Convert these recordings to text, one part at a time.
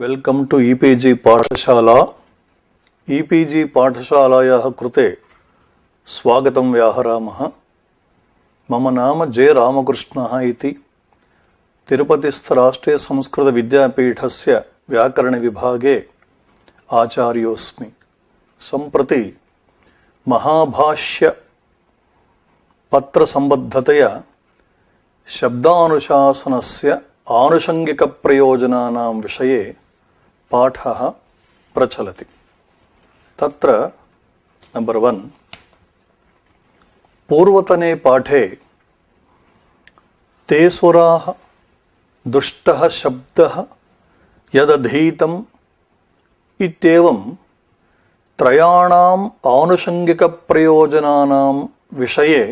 welcome to E P पाठशाला E P G पाठशालायाः कृते स्वागतं व्याहरामः मम नाम जे रामकृष्णः इति तिरुपतिस्थराष्ट्रीयसंस्कृतविद्यापीठस्य व्याकरणविभागे आचार्योऽस्मि सम्प्रति महाभाष्यपत्रसम्बद्धतया शब्दानुशासनस्य आनुषङ्गिकप्रयोजनानां विषये पाठः प्रचलति तत्र नंबर वन पूर्वतने पाठे तेसुराः दुष्टः शब्दः यदधीतम् इत्येवं त्रयाणाम् आनुषङ्गिकप्रयोजनानां विषये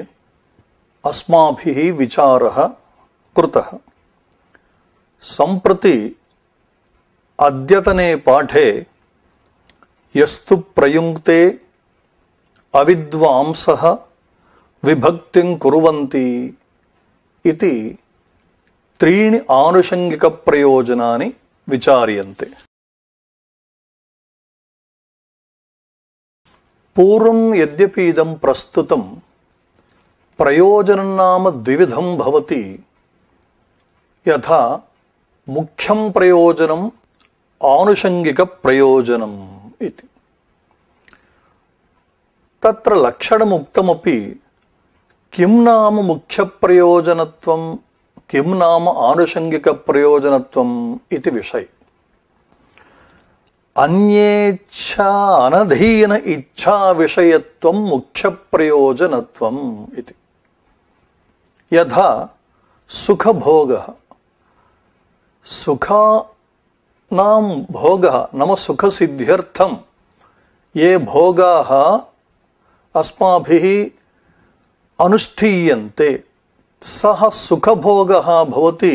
अस्माभिः विचारः कृतः అద్యతనే పాఠే యస్తు ప్రయుంక్తే అవిద్వాంస విభక్తిం కురువంతి ఇది త్రీణి ఆనుషంగిక ప్రయోజనాన్ని విచార్యంతే పూర్వం యద్యపీదం ప్రస్తుతం ప్రయోజనం నామ ద్విధం భవతి యథా ముఖ్యం ప్రయోజనం आनुषङ्गिक प्रयोजनम् इति तत्र लक्षणमुक्तमपि किं नाम मुख्यप्रयोजनत्वं किं नाम आनुषङ्गिकप्रयोजनत्वम् इति विषये అన్యేచ్ఛా అనధీన ఇచ్ఛా విషయత్వం ముఖ్య ప్రయోజనత్వం ఇది యథా సుఖభోగ సుఖ भोगः नाम सुखसिद्ध्यर्थम् ये भोगाः अस्माभिः अनुष्ठीयन्ते सः सुखभोगः भवति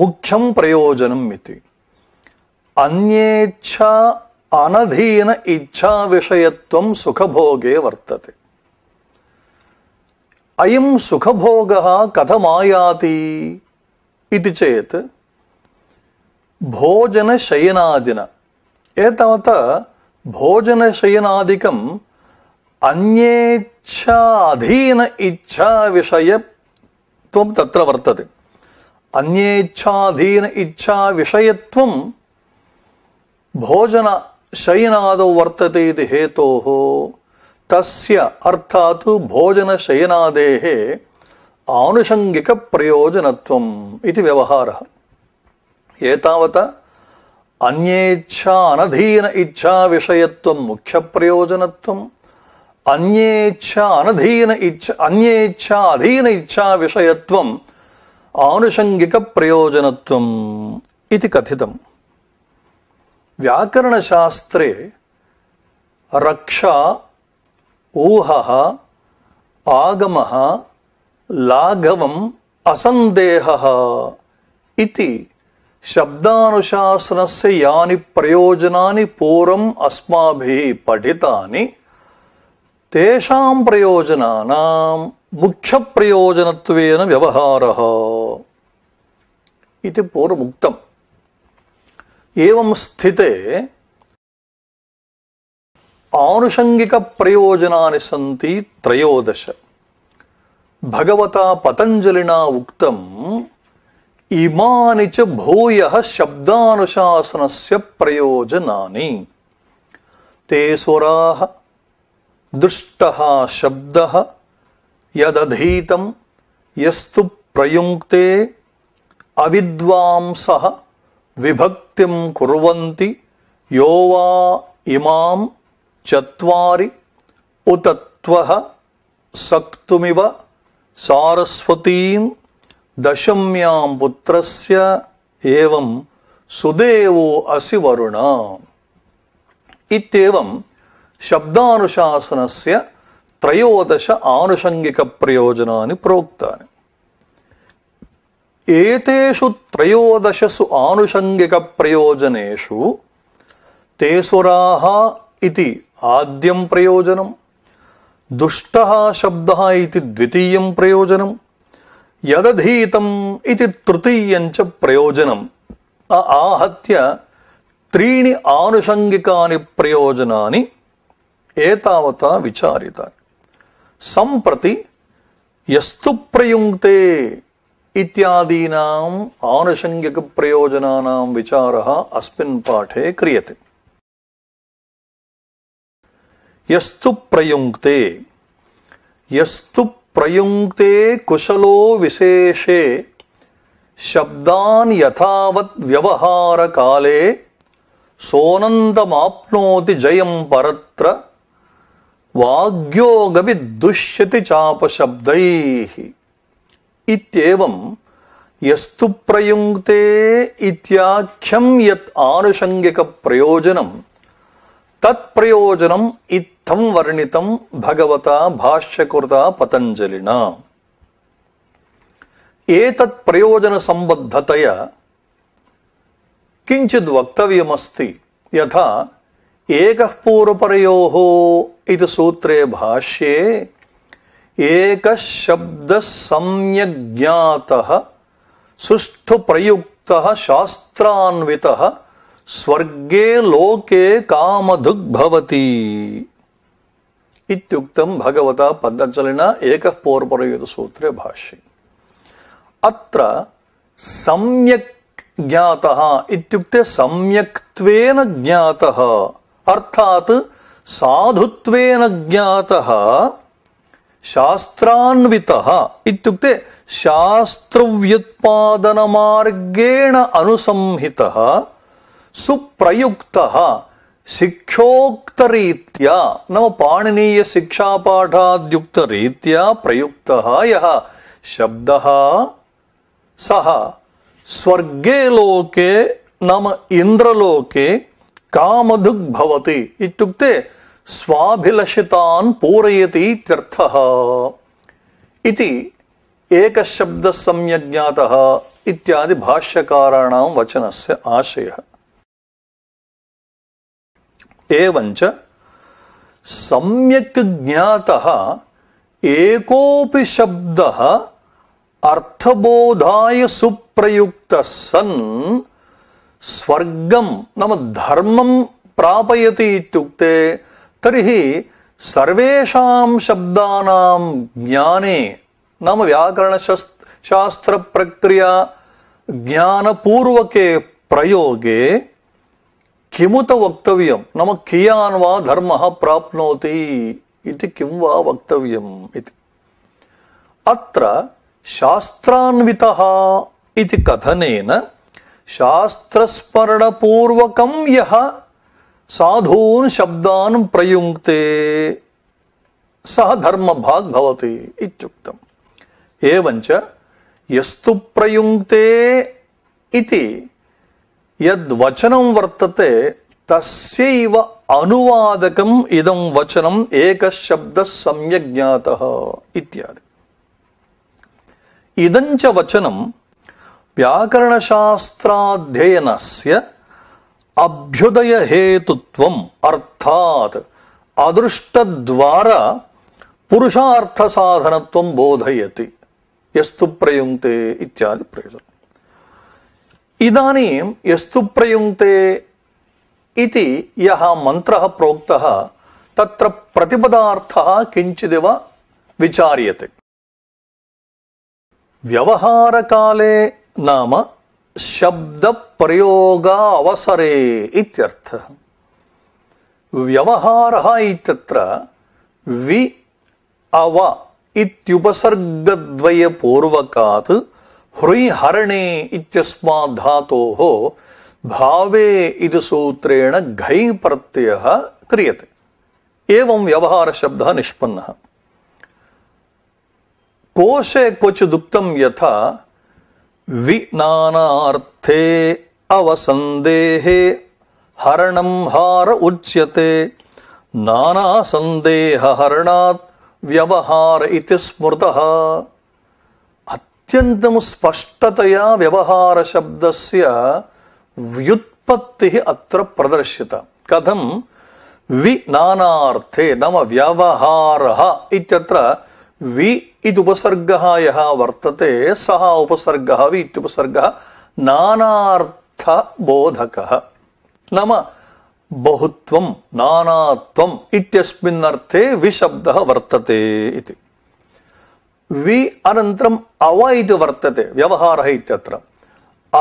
मुख्यं प्रयोजनम् इति अन्येच्छा अनधीन इच्छाविषयत्वं सुखभोगे वर्तते अयम् सुखभोगः कथमायाति इति चेत् भोजनशयनादिन एतावत् भोजनशयनादिकम् अन्येच्छाधीन इच्छाविषयत्वं तत्र वर्तते अन्येच्छाधीन इच्छाविषयत्वम् भोजनशयनादौ वर्तते इति हेतोः तस्य अर्थात् भोजनशयनादेः आनुषङ्गिकप्रयोजनत्वम् इति व्यवहारः ஏதாவதா அந்நேச்சா அனதீன இச்சா விஷயத்துவம் முக்கிய பிரயோஜனத்துவம் அந்நேச்சா அனதீன இச்சா அந்நேச்சா அதீன இச்சா விஷயத்துவம் ஆனுஷங்கிக பிரயோஜனத்துவம் இது கதிதம் व्याकरणशास्त्रे रक्षा ऊहः आगमः लाघवम् असन्देहः इति శబ్దానుశాసనస్య యాని ప్రయోజనాన్ని పూర్వం అస్మాభి పఠితాని తేషాం ప్రయోజనానా ముఖ్య ప్రయోజనత్వేన వ్యవహార ఇది పూర్వముక్తం ఏం స్థితే ఆనుషంగిక ప్రయోజనాన్ని సంతి త్రయోదశ భగవత పతంజలినా ఉక్తం इमानि च भूयः शब्दानुशासनस्य प्रयोजनानि ते सुराः दृष्टः शब्दः यदधीतं यस्तु प्रयुङ्क्ते अविद्वांसः विभक्तिं कुर्वन्ति यो वा इमां चत्वारि उतत्वः सक्तुमिव सारस्वतीम् దశమ్యాం పుత్రస్య ఏవం సుదేవో అసి వరుణ ఇత్యేవం శబ్దానుశాసనస్య త్రయోదశ ఆనుషంగిక ప్రయోజనాన్ని ప్రోక్తాని ఏతేషు త్రయోదశసు ఆనుషంగిక ప్రయోజనేషు తేసురాహ ఇది ఆద్యం ప్రయోజనం దుష్ట శబ్ద ఇది ద్వితీయం ప్రయోజనం यदधीतम् इति तृतीयम् च प्रयोजनम् आहत्य त्रीणि आनुषङ्गिकानि प्रयोजनानि एतावता विचारिता सम्प्रति यस्तु प्रयुङ्क्ते इत्यादीनाम् आनुषङ्गिकप्रयोजनानां विचारः अस्मिन् पाठे क्रियते यस्तु प्रयुङ्क्ते यस्तु प्रयुङ्क्ते कुशलो विशेषे शब्दान् यथावत् व्यवहारकाले सोऽनन्तमाप्नोति जयं परत्र वाग्योगविद्दुष्यति चापशब्दैः इत्येवम् यस्तु प्रयुङ्क्ते इत्याख्यं यत् आनुषङ्गिकप्रयोजनम् तत्प्रयोजनम् इत्थं वर्णितं भगवता भाष्यकृता पतञ्जलिना किञ्चिद् वक्तव्यमस्ति यथा एकः पूर्वपरयोः इति सूत्रे भाष्ये शब्दः सम्यग् ज्ञातः सुष्ठुप्रयुक्तः शास्त्रान्वितः स्वर्गे लोके कामधुग्भवति इत्युक्तं भगवता पद्मचलिना एकः सूत्रे भाष्ये अत्र सम्यक् ज्ञातः इत्युक्ते सम्यक्त्वेन ज्ञातः अर्थात् साधुत्वेन ज्ञातः शास्त्रान्वितः इत्युक्ते शास्त्रव्युत्पादनमार्गेण अनुसंहितः सुप्रयुक्त शिक्षोक्तरीत्या नाम पाणिनीय शिक्षापाठाद्युक्तरीत्या प्रयुक्तः यः शब्दः सः स्वर्गे लोके नाम इन्द्रलोके कामधुग्भवति इत्युक्ते स्वाभिलषितान् पूरयति इत्यर्थः इति एकशब्दसंज्ञातः इत्यादि भाष्यकाराणां वचनस्य आशयः एवञ्च सम्यक् ज्ञातः एकोऽपि शब्दः अर्थबोधाय सुप्रयुक्तः सन् स्वर्गं नाम धर्मं प्रापयति इत्युक्ते तर्हि सर्वेषां शब्दानां ज्ञाने नाम व्याकरणशस् ज्ञानपूर्वके प्रयोगे किमुत वक्तव्यम नाम कियान वा धर्मः प्राप्नोति इति किं वा वक्तव्यम् इति अत्र शास्त्रान्वितः इति कथनेन शास्त्रस्मरणपूर्वकं यः साधून् शब्दान् यस्तु प्रयुङ्क्ते யத் வச்சனம் வர்த்தத்தை தஸ்யைவ அனுவாதகம் இதம் வச்சனம் ஏகசப்த சமயக் ஜாதா இத்தியாதி இதஞ்ச வச்சனம் व्याकरणशास्त्राध्ययनस्य अभ्युदयहेतुत्वम् अर्थात् अदृष्टद्वारा पुरुषार्थसाधनत्वं बोधयति यस्तु प्रयुङ्क्ते इत्यादि प्रयोजनम् ಇದಾನೀಂ ಯಸ್ತು ಪ್ರಯುಂಕ್ತೆ ಇತಿ ಯಹ ಮಂತ್ರ ಪ್ರೋಕ್ತ ತತ್ರ ಪ್ರತಿಪದಾರ್ಥ ಕಿಂಚಿದಿವ ವಿಚಾರ್ಯತೆ ವ್ಯವಹಾರಕಾಲೇ ನಾಮ ಶಬ್ದ ಪ್ರಯೋಗ ಅವಸರೇ ಇತ್ಯರ್ಥ ವ್ಯವಹಾರ ಇತ್ಯತ್ರ ವಿ ಅವ ಇತ್ಯುಪಸರ್ಗದ್ವಯಪೂರ್ವಕಾತ್ हृहरणे इतस्मा इत्यस्मा धातोः भावे इति सूत्रेण घै प्रत्यय क्रियते एवं शब्द निष्पन्न कोशे क्वचिदुक्त यथा विनाथे अवसंदेह हरण हार उच्यते हरणा व्यवहार इति स्मृत అత్యంతము స్పష్టతయా వ్యవహారశబ్దస్య వ్యుత్పత్తి అత్ర ప్రదర్శిత కథం వి నానార్థే నమ వ్యవహార ఇత్యత్ర వి ఇది ఉపసర్గ యహ వర్తతే సహ ఉపసర్గ వి ఇత్యుపసర్గ నానార్థ బోధక నమ బహుత్వం నానాత్వం ఇత్యస్మిన్నర్థే విశబ్ద వర్తతే ఇది वि अनन्तरम् अव इति वर्तते व्यवहारः इत्यत्र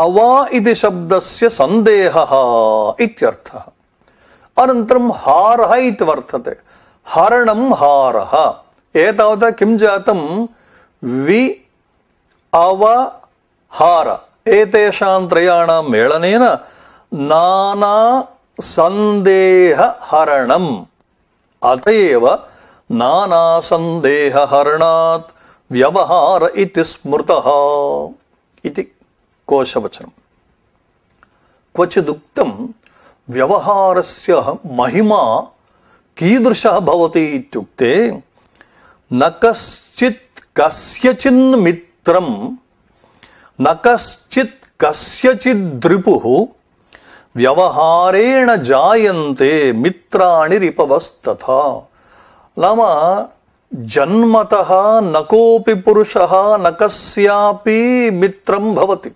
अव इति शब्दस्य सन्देहः इत्यर्थः अनन्तरम् हारः इति वर्तते हरणम् हारः एतावता किं जातम् वि अव हार एतेषां त्रयाणां मेलनेन नानासन्देहहरणम् अत एव नानासन्देहहरणात् व्यवहार इति स्मृत इति कोशवचनम् क्वचिदुक्तं व्यवहारस्य महिमा कीदृशः भवति इत्युक्ते न कश्चित् कस्यचिन्मित्रं न कश्चित् कस्यचिद्रिपुः व्यवहारेण जायन्ते मित्राणि रिपवस्तथा नाम जन्मतः न कोऽपि पुरुषः न कस्यापि मित्रं भवति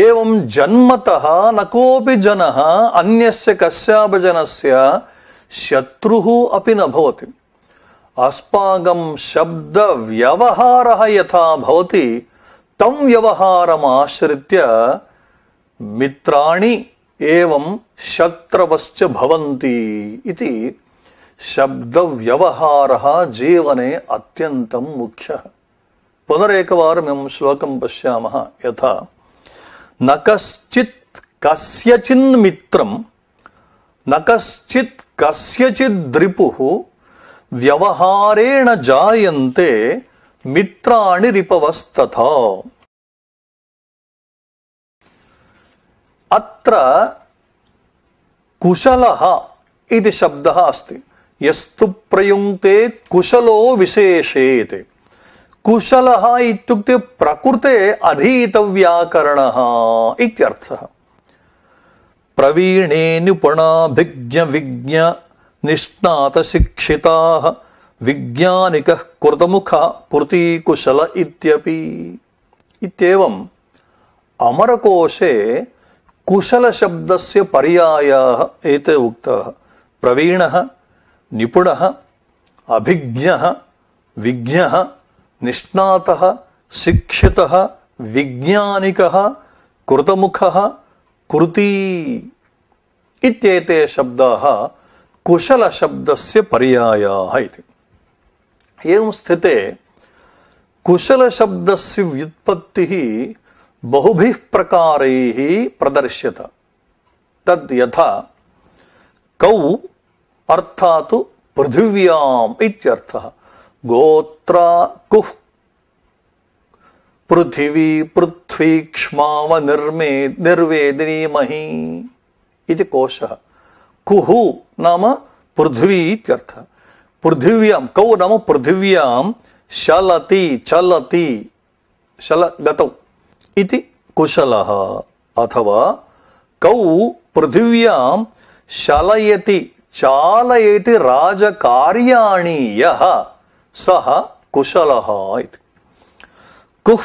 एवम् जन्मतः न कोऽपि जनः अन्यस्य कस्यापि जनस्य शत्रुः अपि न भवति अस्माकं शब्दव्यवहारः यथा भवति तं व्यवहारमाश्रित्य मित्राणि एवम् शत्रवश्च भवन्ति इति शब्दव्यवहारः जीवने अत्यन्तं मुख्यः पुनरेकवारं एवं श्लोकं पश्यामः यथा न कश्चित् कस्यचिन्मित्रं न कश्चित् कस्यचिद्रिपुः व्यवहारेण जायन्ते मित्राणि रिपवस्तथा अत्र कुशलः इति शब्दः अस्ति ಯಸ್ತು ಪ್ರಯುಂಕ್ತೆ ಕುಶಲೋ ವಿಶೇಷೇತೆ ಕುಶಲ ಇತ್ಯುಕ್ತೆ ಪ್ರಕೃತೆ ಅಧೀತವ್ಯಾಕರಣ ಇತ್ಯರ್ಥ ಪ್ರವೀಣೇ ನಿಪುಣಾಭಿಜ್ಞ ವಿಜ್ಞ ನಿಷ್ಣಾತ ಶಿಕ್ಷಿತ ವಿಜ್ಞಾನಿಕ ಕೃತಮುಖ ಪೃತಿ ಕುಶಲ ಇತ್ಯಪಿ ಇತ್ಯೇವಂ ಅಮರಕೋಶೆ ಕುಶಲ ಶಬ್ದಸ್ಯ ಪರ್ಯಾಯ ಏತೆ ಉಕ್ತಃ ಪ್ರವೀಣಃ निपुण अभिज्ञः विज्ञः निष्णातः शिक्षितः विज्ञानिकः कृतमुखः कृती इत्येते शब्दाः कुशलशब्दस्य पर्यायाः इति एवं स्थिते कुशलशब्दस्य व्युत्पत्तिः प्रदर्श्यत तद् कौ अर्थात् पृथिव्याम् इत्यर्थः गोत्र कुह पृथिवी पृथ्वी पृथ्वीक्ष्मावनिर्मे निर्वेदिनीमही इति कोश कुह नाम पृथ्वी इत्यर्थः पृथिव्यां कौ नाम पृथिव्यां शलति चलति शल गतौ इति कुशलः अथवा कौ पृथिव्यां शलयति चालयति राजकार्याणि यः सः कुशलः इति कुः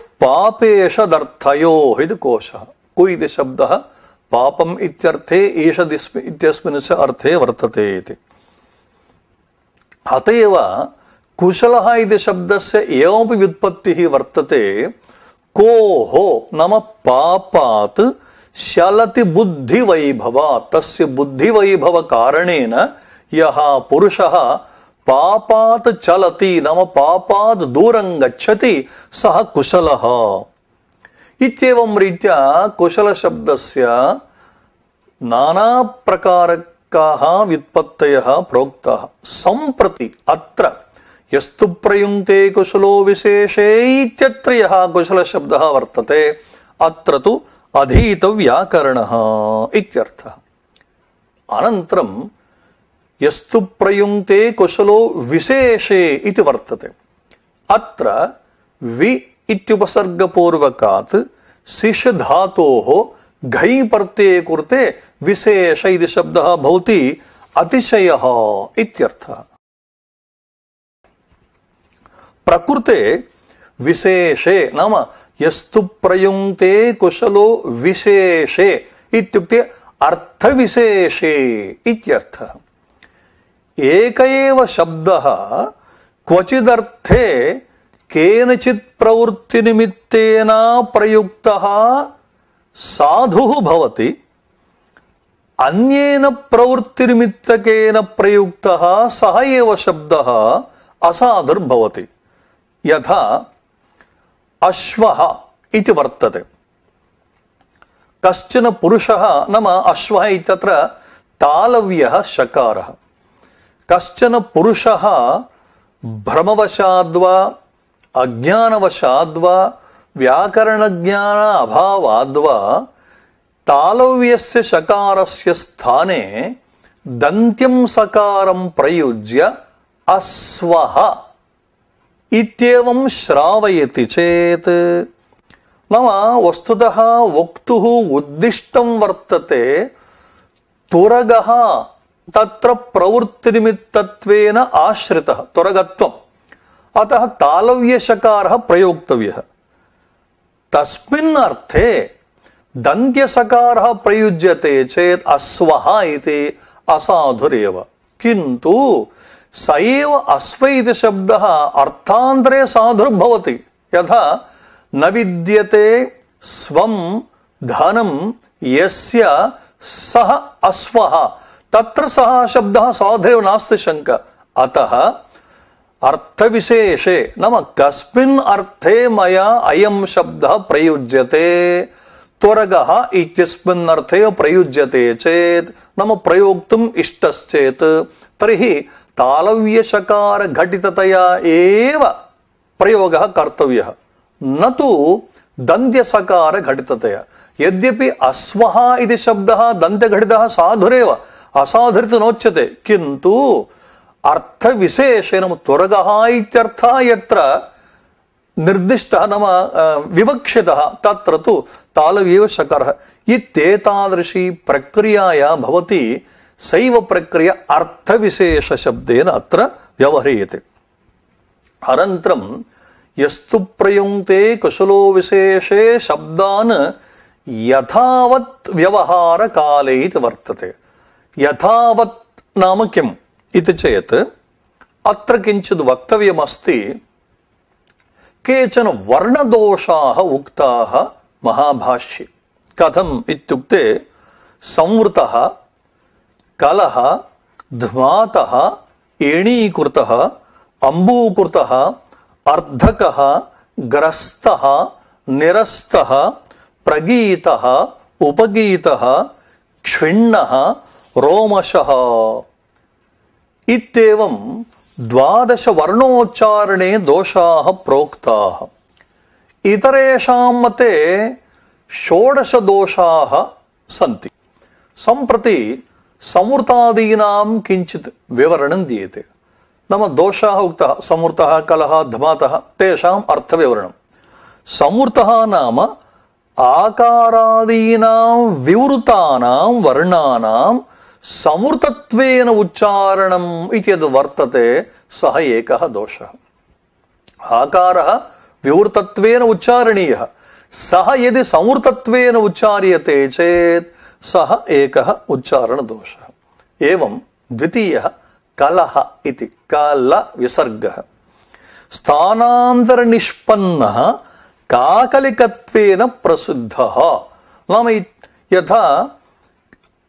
इति कु इति शब्दः इत्यर्थे इत्यस्मिन् च अर्थे वर्तते इति अत कुशल शब्द इति शब्दस्य एवमपि व्युत्पत्तिः वर्तते को हो नाम पापात् శలతి బుద్ధి వైభవ తస్య బుద్ధి వైభవ కారణేన యహ పురుష పాపాత్ చలతి నమ పాపాత్ దూరం గచ్చతి సహ కుశల ఇత్యేవం రీత్యా కుశల నానా నానాప్రకారకాः వ్యుత్పత్తయः ప్రోక్త సంప్రతి అత్ర ఎస్తు ప్రయుంక్తే కుశలో విశేషే ఇత్యత్ర కుశల శబ్ద వర్తతే అత్ర తు अधीतव्याकरणः इत्यर्थः अनन्तरं यस्तु प्रयुङ्क्ते कुशलो विशेषे इति वर्तते अत्र वि इत्युपसर्गपूर्वकात् सिष धातोः घञ् प्रत्यये कुर्ते विशेष इति शब्दः भवति अतिशयः इत्यर्थः प्रकृते विशेषे नाम यस्तु प्रयुंते कुशलो विशेषे इत्युक्ते अर्थ विशेषे इत्यर्थः एक शब्द शब्दः क्वचिदर्थे केनचित् प्रवृत्ति निमित्तेन प्रयुक्तः साधुः भवति अन्येन प्रवृत्ति निमित्तकेन प्रयुक्तः सः एव शब्दः असाधुर्भवति यथा ಅಶ್ವ ಇತಿ ವರ್ತದೆ ಕಶ್ಚನ ಪುರುಷ ನಮ್ಮ ಅಶ್ವ ಇತ್ಯತ್ರ ತಾಲವ್ಯ ಶಕಾರ ಕಶ್ಚನ ಪುರುಷ ಭ್ರಮವಶಾದ್ವಾ ಅಜ್ಞಾನವಶಾದ್ವಾ ಜ್ಞಾನ ಅಭಾವಾದ್ವಾ ತಾಲವ್ಯಸ್ಯ ಶಕಾರಸ್ಯ ಸ್ಥಾನೆ ದಂತ್ಯಂ ಸಕಾರಂ ಪ್ರಯುಜ್ಯ ಅಸ್ವಹ इत्येवं श्रावयति चेत् नाम वस्तुतः वक्तुः उद्दिष्टं वर्तते तुरगः तत्र प्रवृत्तिनिमित्तत्वेन आश्रितः तुरगत्वम् अतः तालव्यशकारः प्रयोक्तव्यः तस्मिन् अर्थे दन्त्यसकारः प्रयुज्यते चेत् अश्वः इति असाधुरेव किन्तु स एव अस्व इति शब्दः अर्थान्तरे साधुर्भवति यथा न विद्यते स्वं धनं यस्य सः अश्वः तत्र सः शब्दः साधुरेव नास्ति शङ्क अतः अर्थविशेषे नाम कस्मिन् अर्थे मया अयम् शब्दः प्रयुज्यते त्वरगः इत्यस्मिन् अर्थे प्रयुज्यते चेत् नाम प्रयोक्तुम् इष्टश्चेत् तर्हि ತಾಲವ್ಯಶಕಾರ ಘಟಿತತೆಯ ಏವ ಪ್ರಯೋಗ ಕರ್ತವ್ಯ ನತು ದಂತ್ಯಸಕಾರ ಘಟಿತತೆಯ ಯದ್ಯಪಿ ಅಸ್ವಹ ಇದು ಶಬ್ದ ದಂತ್ಯಘಟಿತ ಸಾಧುರೇವ ಅಸಾಧುರಿತ ನೋಚ್ಯತೆ ಕಿಂತು ಅರ್ಥ ವಿಶೇಷ ನಮ್ಮ ತ್ವರಗಃ ಇತ್ಯರ್ಥ ಯತ್ರ ನಿರ್ದಿಷ್ಟ ನಮ್ಮ ವಿವಕ್ಷಿತ ತತ್ರ ತು ತಾಲವ್ಯೇವ ಶಕರ ಇತ್ತೇತಾದೃಶಿ ಪ್ರಕ್ರಿಯಾಯ ಭವತಿ சைவ பிரக்கிரிய அர்த்த விசேஷ சப்தேன அத்த வியவஹரியத்தை அனந்தரம் எஸ்து பிரயுங்கே குசலோ விசேஷே சப்தான் யதாவத் வியவஹார காலே இது வர்த்தது யதாவத் நாம கிம் இது சேத் அத்த கிஞ்சித் வக்தவியமஸ்தி கேச்சன வர்ணதோஷாக உக்தாக மகாபாஷ்யே கதம் இத்துக்தே संवृतः कलः ध्मातः एणीकृतः अम्बूकृतः अर्धकः ग्रस्तः निरस्तः प्रगीतः उपगीतः क्षिण्णः रोमशः इत्येवं द्वादशवर्णोच्चारणे दोषाः प्रोक्ताः इतरेषां मते षोडशदोषाः सन्ति सम्प्रति ಸಮೂರ್ತಾದೀನಾಂ ಕಿಂಚಿತ್ ವಿವರಣಂ ದೀಯತೆ ನಮ್ಮ ದೋಷಾಹ ಉಕ್ತ ಸಮೂರ್ತಃ ಕಲಹ ಧಮಾತಃ ತೇಷಾಂ ಅರ್ಥವಿವರಣಂ ಸಮೂರ್ತಃ ನಾಮ ಆಕಾರಾದೀನಾಂ ವಿವೃತಾನಾಂ ವರ್ಣಾನಾಂ ಸಮೂರ್ತತ್ವೇನ ಉಚ್ಚಾರಣಂ ಇತಿ ಅದು ವರ್ತತೆ ಸಹ ಏಕಃ ದೋಷಃ ಆಕಾರಃ ವಿವೃತತ್ವೇನ ಉಚ್ಚಾರಣೀಯ ಸಹ ಯದಿ ಸಮೂರ್ತತ್ವೇನ ಉಚ್ಚಾರ್ಯತೆ ಚೇತ್ சக ஏக உச்சாரண தோஷ ஏவம் द्वितीय कलह इति काल विसर्ग स्थानांतर निष्पन्न काकलिकत्वेन प्रसिद्ध नाम यथा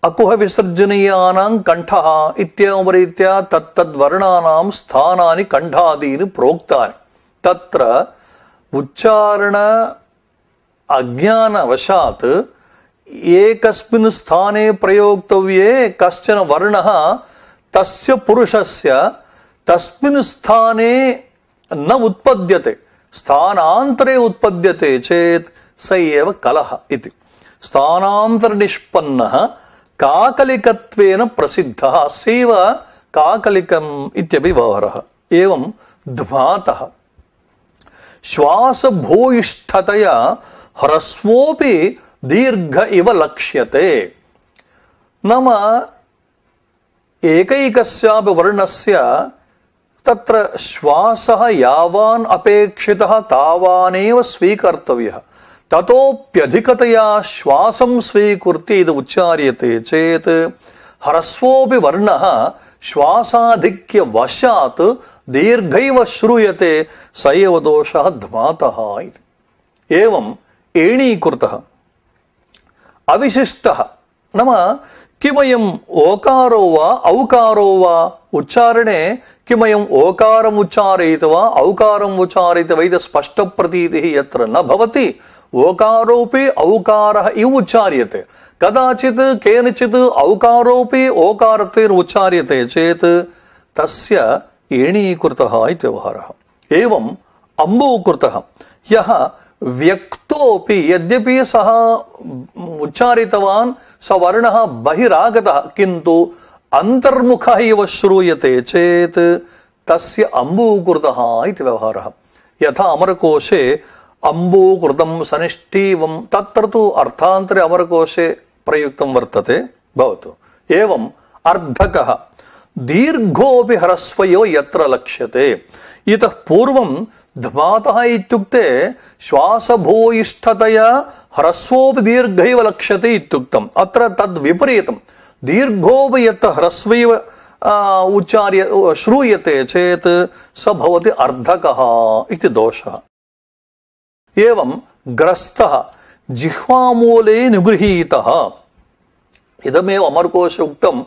अकुह विसर्जनीयानां कंठः इत्येवं रीत्या तत्तद्वर्णानां स्थानानि कण्ठादीनि प्रोक्तानि तत्र उच्चारण अज्ञानवशात् एकस्मिन् स्थाने प्रयोक्तव्ये कश्चन वर्णः तस्य पुरुषस्य तस्मिन् स्थाने न उत्पद्यते स्थानान्तरे उत्पद्यते चेत् स एव कलः इति स्थानान्तरनिष्पन्नः काकलिकत्वेन प्रसिद्धः अस्यैव काकलिकम् इत्यपि व्यवहारः एवं ध्मातः श्वासभूयिष्ठतया ह्रस्वोऽपि दीर्घ इव लक्ष्यते नाम एकैकस्यापि वर्णस्य तत्र श्वासः यावान् अपेक्षितः तावानेव स्वीकर्तव्यः ततोऽप्यधिकतया श्वासं स्वीकृत्य यदि उच्चार्यते चेत् ह्रस्वोऽपि वर्णः श्वासाधिक्यवशात् दीर्घैव श्रूयते स एव दोषः ध्वातः इति एवम् एणीकृतः అవిశిష్ట నమ కిమయం ఓకారో వా ఔకారో వా ఉచ్చారణే కిమయం ఓకారం ఉచ్చారయితవా ఔకారం ఉచ్చారయితవ ఇది స్పష్ట ప్రతీతి ఎత్ర నవతి ఓకారోపి ఔకార ఇవ ఉచ్చార్యతే కదాచిత్ కేనచిత్ ఔకారోపి ఓకారతేర్ ఉచ్చార్యతే చేత్ తస్య ఏణీకృత ఇది వ్యవహార ఏం అంబూకృత యహ व्यक्तोपि यद्यपि सः उच्चारितवान् स वर्णः बहिरागतः किन्तु अन्तर्मुखः इव श्रूयते चेत् तस्य अम्बूकृतः इति व्यवहारः यथा अमरकोषे अम्बूकृतं सनिष्ठीवं तत्र तु अर्थान्तरे अमरकोषे प्रयुक्तं वर्तते भवतु एवम् अर्धकः दीर्घोऽपि ह्रस्वयो यत्र लक्ष्यते इतः पूर्वं ध्मातः इत्युक्ते श्वासभूयिष्ठतया ह्रस्वोपि दीर्घैव लक्ष्यते इत्युक्तम् अत्र तद्विपरीतम् दीर्घोऽपि यत् ह्रस्वैव उच्चार्य श्रूयते चेत् स भवति अर्धकः इति दोषः एवम् ग्रस्तः जिह्वामूले निगृहीतः इदमेव अमरकोश उक्तं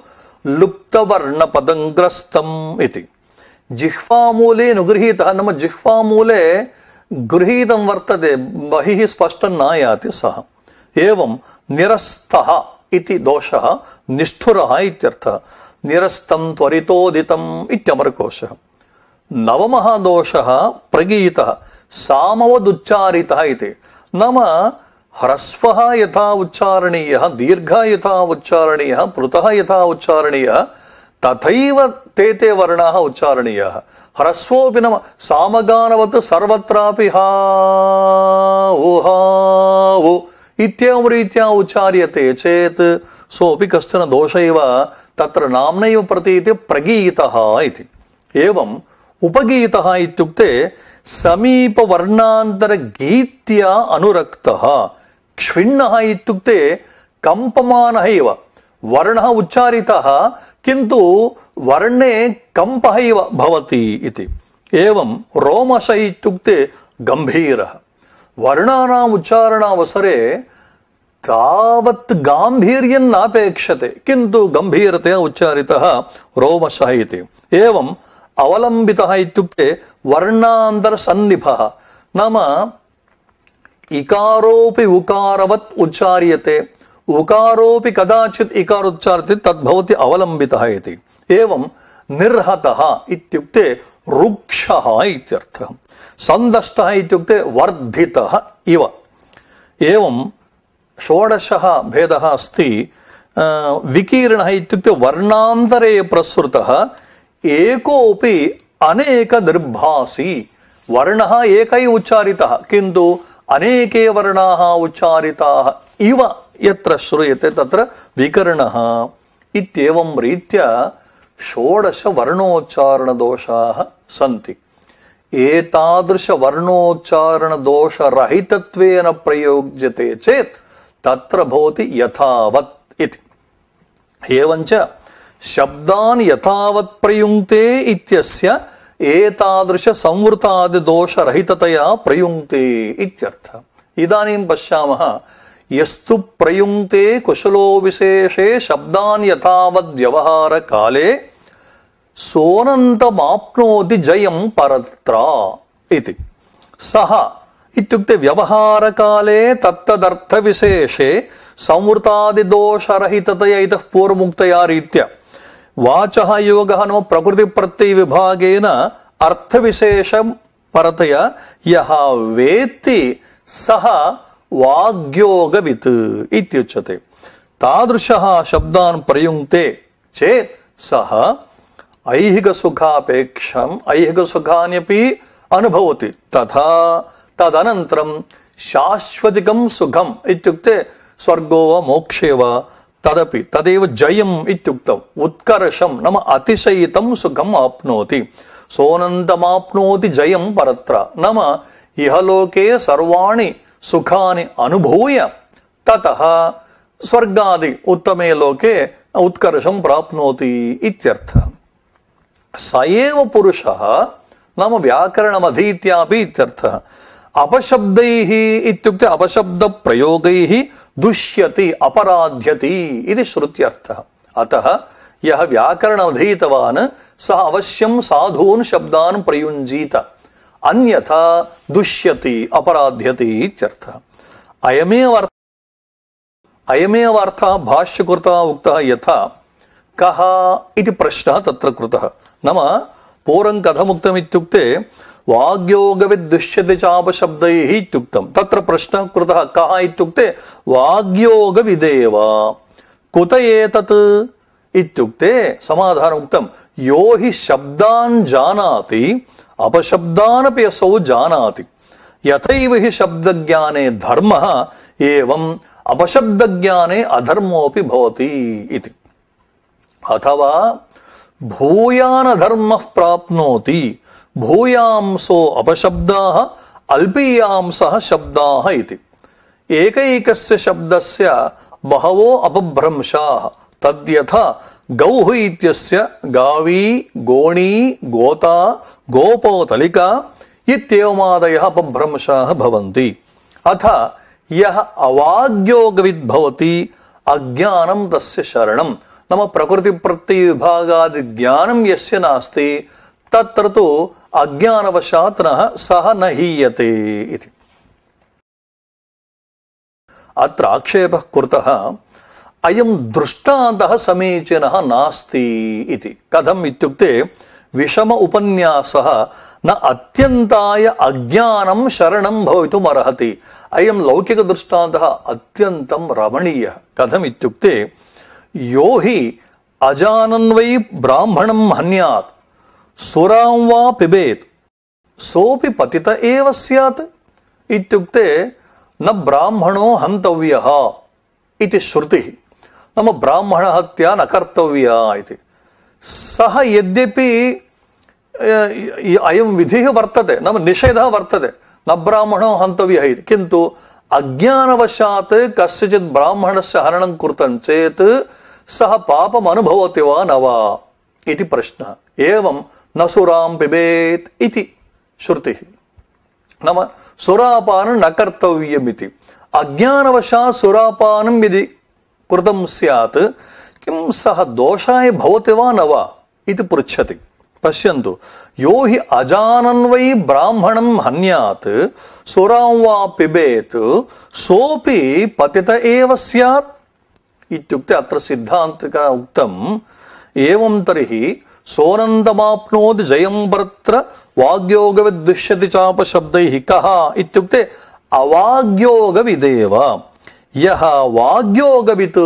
लुप्तवर्णपदं ग्रस्तम् इति ಮೂಲೆ ನುಗೃಹೀತ ನಮ್ಮ ಮೂಲೆ ಗೃಹೀತಂ ವರ್ತದೆ ಬಹಿಃ ಸ್ಪಷ್ಟ ನಾಯಾತಿ ಸಹ ಏವಂ ನಿರಸ್ತಃ ಇತಿ ದೋಷ ನಿಷ್ಠುರ ಇತ್ಯರ್ಥ ನಿರಸ್ತಂ ತ್ವರಿತೋದಿತಂ ಇತ್ಯಮರಕೋಶ ನವಮಃ ದೋಷ ಪ್ರಗೀತ ಸಾಮವದುಚ್ಚಾರಿತ ಇತಿ ನಮ ಹ್ರಸ್ವ ಯಥಾ ಉಚ್ಚಾರಣೀಯ ದೀರ್ಘ ಯಥಾ ಉಚ್ಚಾರಣೀಯ ಪೃತಃ ಯಥಾ ಉಚ್ಚಾರಣೀಯ ததைவ தே தே வர்ணாக உச்சாரணியாக ஹரஸ்வோபி நம சாமகானவத்து சர்வத்ராபி ஹா ஓ ஹா ஓ இத்தியம் ரீத்தியா உச்சாரியத்தை சேத் सोपि कश्चन दोष इव तत्र नाम्नैव प्रतीयते प्रगीतः इति एवम् उपगीतः इत्युक्ते समीपवर्णान्तरगीत्या अनुरक्तः क्षिण्णः इत्युक्ते कम्पमानः इव वर्णः उच्चारितः किन्तु वर्णे कम्पः इव भवति इति एवं रोमश इत्युक्ते गम्भीरः वर्णानाम् उच्चारणावसरे तावत् गाम्भीर्यं नापेक्षते किन्तु गम्भीरतया उच्चारितः रोमशः इति एवम् अवलम्बितः इत्युक्ते ವರ್ಣಾಂತರ नाम इकारोऽपि उकारवत् उच्चार्यते ಉಕಾರೋಪಿ ಕದಾಚಿತ್ ಇಕಾರುಚ್ಚಾರತಿ ತದ್ಭವತಿ ಅವಲಂಬಿತ ಇತಿ ಏವಂ ನಿರ್ಹತಃ ಇತ್ಯುಕ್ತೆ ರುಕ್ಷಃ ಇತ್ಯರ್ಥಃ ಸಂದಷ್ಟಃ ಇತ್ಯುಕ್ತೆ ವರ್ಧಿತಃ ಇವ ಏವಂ ಷೋಡಶಃ ಭೇದಃ ಅಸ್ತಿ ವಿಕೀರ್ಣಃ ಇತ್ಯುಕ್ತೆ ವರ್ಣಾಂತರೇ ಪ್ರಸೃತಃ ಏಕೋಪಿ ಅನೇಕ ನಿರ್ಭಾಸಿ ವರ್ಣಃ ಏಕೈ ಕಿಂತು ಇವ यत्र श्रूयते तत्र विकर्णः इत्येवं रीत्या षोडशवर्णोच्चारणदोषाः सन्ति एतादृशवर्णोच्चारणदोषरहितत्वेन प्रयोज्यते चेत् तत्र भवति यथावत् इति एवञ्च शब्दान् यथावत् प्रयुङ्क्ते इत्यस्य एतादृशसंवृतादिदोषरहिततया प्रयुङ्क्ते इत्यर्थः इदानीं पश्यामः ಯಸ್ತು ಪ್ರಯುಂಕ್ತೆ ಕುಶಲೋ ವಿಶೇಷೆ ಶಬ್ದಾನ್ ಯಥಾವದ್ ವ್ಯವಹಾರ ಕಾಲೇ ಸೋನಂತಮಾಪ್ನೋತಿ ಜಯಂ ಪರತ್ರ ಇತಿ ಸಹ ಇತ್ಯುಕ್ತೆ ವ್ಯವಹಾರಕಾಲೇ ತತ್ತದರ್ಥವಿಶೇಷೆ ಸಂವೃತಾದಿದೋಷರಹಿತತೆಯ ಇತಃ ಪೂರ್ವಮುಕ್ತಯ ರೀತ್ಯ ವಾಚಃ ಯೋಗಃ ನಮ್ಮ ಪ್ರಕೃತಿಪ್ರತ್ಯವಿಭಾಗೇನ ಅರ್ಥವಿಶೇಷ ಪರತೆಯ ಯಹ ವೇತ್ತಿ ಸಹ వాగ్యోగవిత్ ఇత్యుచ్యతే తాదృశ శబ్దాన్ ప్రయుంక్తే చే సహ ఐహిక సుఖాపేక్షం ఐహిక సుఖాన్యపి అనుభవతి తథా తదనంతరం శాశ్వతికం సుఖం ఇత్యుక్తే స్వర్గో మోక్షేవ తదపి తదేవ జయం ఇత్యుక్తం ఉత్కర్షం నమ అతిశయితం సుఖం ఆప్నోతి సోనందమాప్నోతి జయం పరత్ర నమ ఇహలోకే సర్వాణి सुखा अनुभूय ततः स्वर्गादि उत्तमे लोके उत्कर्षं प्राप्नोति इत्यर्थः स एव पुरुषः नाम व्याकरणमधीत्यापि इत्यर्थः अपशब्दैः इत्युक्ते अपशब्दप्रयोगैः दुष्यति अपराध्यति इति श्रुत्यर्थः अतः यः व्याकरणमधीतवान् सः अवश्यं साधून् शब्दान् प्रयुञ्जीत अन्यथा दुष्यति अपराध्यति इत्यर्थ अयमेव अयमेव अर्थः भाष्यकृतः उक्तः यथा कः इति प्रश्नः तत्र कृतः नाम पूर्वं कथमुक्तम् इत्युक्ते वाग्योगविद्दुष्यति चापशब्दैः इत्युक्तं तत्र प्रश्नः कृतः कः इत्युक्ते वाग्योगविदेव कुत एतत् इत्युक्ते समाधानमुक्तं यो हि शब्दान् जानाति अपशब्दानपि असौ जानाति यथैव हि शब्दज्ञाने धर्मः एवम् अपशब्दज्ञाने अधर्मोऽपि भवति इति अथवा भूयानधर्मः प्राप्नोति भूयांसो अपशब्दाः अल्पीयांसः शब्दाः इति एकैकस्य शब्दस्य बहवो अपभ्रंशाः तद्यथा ಗೌಹು ಇತ್ಯಸ್ಯ ಗಾವಿ ಗೋಣಿ ಗೋತಾ ತಲಿಕಾ ಇತ್ಯೇವಮಾದಯ ಬಭ್ರಂಶಾಹ ಭವಂತಿ ಅಥ ಯಹ ಅವಾಗ್ಯೋಗವಿದ್ಭವತಿ ಅಜ್ಞಾನಂ ತಸ್ಯ ಶರಣಂ ನಮ್ಮ ಪ್ರಕೃತಿ ಪ್ರತಿ ವಿಭಾಗಾದಿ ಜ್ಞಾನಂ ಯಸ್ಯ ನಾಸ್ತಿ ತತ್ರ ತು ಅಜ್ಞಾನವಶಾತ್ ನಃ ಸಹ ನ ಹೀಯತೆ ಇತಿ ಅತ್ರ ಆಕ್ಷೇಪ ಕೃತಃ अयम दृष्टांत समीचीन नास्ती कथम विषम उपन्यास न अत्यंताय अज्ञानम शरण भवती अर्हति अयम लौकिक दृष्टांत अत्यंतम रमणीय कथम यो हि अजानन वै ब्राह्मणम हन्यात् सुरां वा पिबेत् सोपि पतित एव स्यात् न ब्राह्मणो हन्तव्यः इति श्रुतिः ನಮ್ಮ ಬ್ರಾಹ್ಮಣ ಹತ್ಯ ಕರ್ತವ್ಯ ಐತಿ ಸಹ ಯದ್ಯಪಿ ಅಯಂ ವಿಧಿ ವರ್ತದೆ ನಮ್ಮ ನಿಷೇಧ ವರ್ತದೆ ನ ಬ್ರಾಹ್ಮಣೋ ಹಂತವ್ಯ ಐತಿ ಕಿಂತು ಅಜ್ಞಾನವಶಾತ್ ಕಸ್ಯಚಿತ್ ಬ್ರಾಹ್ಮಣಸ್ಯ ಹರಣಂ ಕುರ್ತಂ ಚೇತ್ ಸಹ ಪಾಪಂ ಅನುಭವತಿ ವಾ ನವಾ ಇತಿ ಪ್ರಶ್ನ ಏವಂ ನ ಸುರಾಂ ಪಿಬೇತ್ ಇತಿ ಶ್ರುತಿ ನಮ್ಮ ಸುರಾಪಾನ ನ ಕರ್ತವ್ಯಮಿತಿ ಅಜ್ಞಾನವಶಾತ್ ಸುರಾಪಾನಂ ಇದೆ कृतम् स्यात् किम् सः दोषाय भवति वा न वा इति पृच्छति पश्यन्तु यो हि अजानन्वै ब्राह्मणं हन्यात् सुरां वा पिबेत् सोऽपि पतित एव स्यात् इत्युक्ते अत्र सिद्धान्तक उक्तम् एवम् तर्हि सोऽनन्दमाप्नोत् जयम् भर्त्र वाग्योगविद् दृश्यति चापशब्दैः कः इत्युक्ते अवाग्योगविदेव यः वाग्योगवित्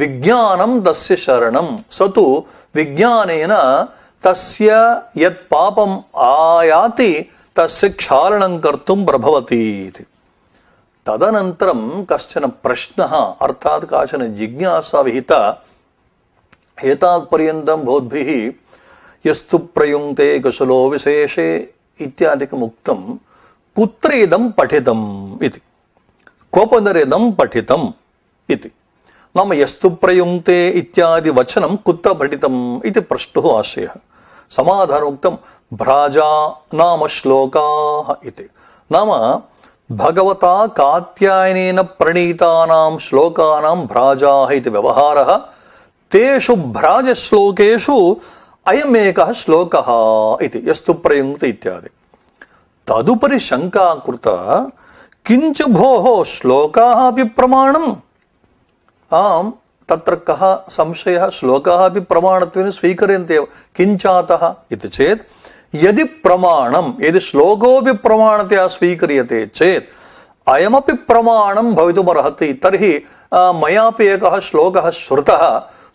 विज्ञानं तस्य शरणं स तु विज्ञानेन तस्य यत् पापम् आयाति तस्य कर्तुं प्रभवति इति तदनन्तरं कश्चन प्रश्नः अर्थात् काचन जिज्ञासा विहिता एतावत्पर्यन्तं भवद्भिः यस्तु प्रयुङ्क्ते कुशलो विशेषे इत्यादिकमुक्तम् कुत्र इदं पठितम् इति కోపనరిదం పఠితం ఇది నామ ఎస్తు ప్రయుంక్తే ఇత్యాది వచనం కుత్ర పఠితం ఇది ప్రష్టు ఆశయ సమాధానోక్తం భ్రాజా నామ శ్లోకా ఇది నామ భగవత కాత్యాయనేన ప్రణీతానాం శ్లోకానాం భ్రాజా ఇది వ్యవహార తేషు భ్రాజ శ్లోకేషు అయమేక శ్లోక ఇది ఎస్తు ప్రయుంక్త ఇత్యాది తదుపరి శంకాకృత కించ భోహో శ్లోకా అవి ప్రమాణం ఆం తత్ర కహ సంశయ శ్లోకా అవి ప్రమాణత్వేన స్వీకరింతే కించాత ఇది చేత్ యది ప్రమాణం యది శ్లోకోపి ప్రమాణతయా స్వీక్రియతే చేత్ అయమపి ప్రమాణం భవితుమర్హతి తర్హి మయాపి ఏకః శ్లోకः శృతः